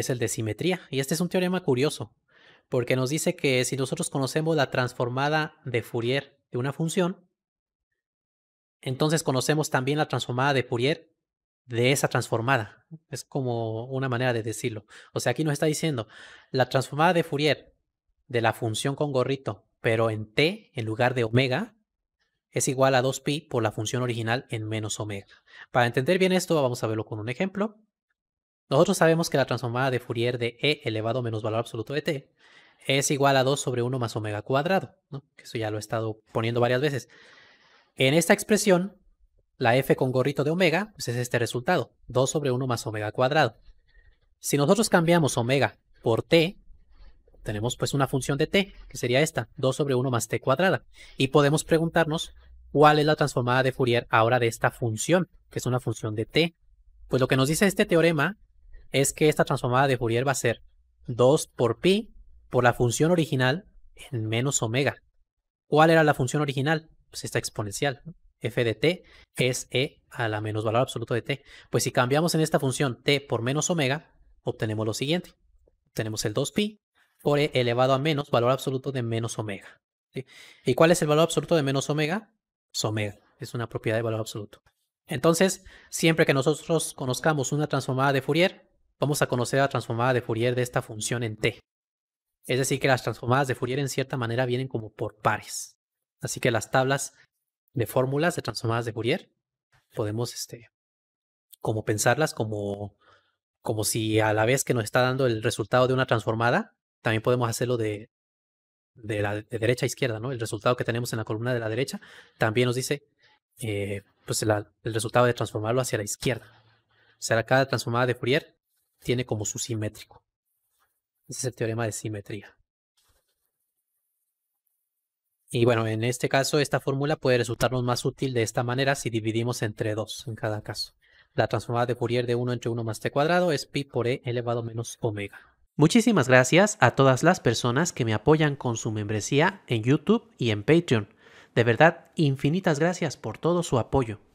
es el de simetría. Y este es un teorema curioso, porque nos dice que si nosotros conocemos la transformada de Fourier de una función, entonces conocemos también la transformada de Fourier de esa transformada. Es como una manera de decirlo. O sea, aquí nos está diciendo la transformada de Fourier de la función con gorrito, pero en t en lugar de omega, es igual a 2pi por la función original en menos omega. Para entender bien esto, vamos a verlo con un ejemplo. Nosotros sabemos que la transformada de Fourier de E elevado menos valor absoluto de T es igual a 2 sobre 1 más omega cuadrado, ¿no? que eso ya lo he estado poniendo varias veces. En esta expresión, la f con gorrito de omega pues, es este resultado, 2 sobre 1 más omega cuadrado. Si nosotros cambiamos omega por t, tenemos pues una función de t, que sería esta, 2 sobre 1 más t cuadrada. Y podemos preguntarnos cuál es la transformada de Fourier ahora de esta función, que es una función de t. Pues lo que nos dice este teorema es que esta transformada de Fourier va a ser 2 por pi por la función original en menos omega. ¿Cuál era la función original? Pues esta exponencial. f de t es e a la menos valor absoluto de t. Pues si cambiamos en esta función t por menos omega, obtenemos lo siguiente. Tenemos el 2pi por e elevado a menos valor absoluto de menos omega. ¿Y cuál es el valor absoluto de menos omega? Es omega. Es una propiedad de valor absoluto. Entonces, siempre que nosotros conozcamos una transformada de Fourier, vamos a conocer la transformada de Fourier de esta función en t. Es decir, que las transformadas de Fourier en cierta manera vienen como por pares. Así que las tablas de fórmulas de transformadas de Fourier podemos este, como pensarlas como, como si a la vez que nos está dando el resultado de una transformada, también podemos hacerlo de, de la de derecha a izquierda, ¿no? El resultado que tenemos en la columna de la derecha también nos dice eh, pues el resultado de transformarlo hacia la izquierda. O sea, cada transformada de Fourier tiene como su simétrico. Ese es el teorema de simetría. Y bueno, en este caso, esta fórmula puede resultarnos más útil de esta manera si dividimos entre 2 en cada caso. La transformada de Fourier de 1 entre 1 más t cuadrado es pi por e elevado menos omega. Muchísimas gracias a todas las personas que me apoyan con su membresía en YouTube y en Patreon. De verdad, infinitas gracias por todo su apoyo.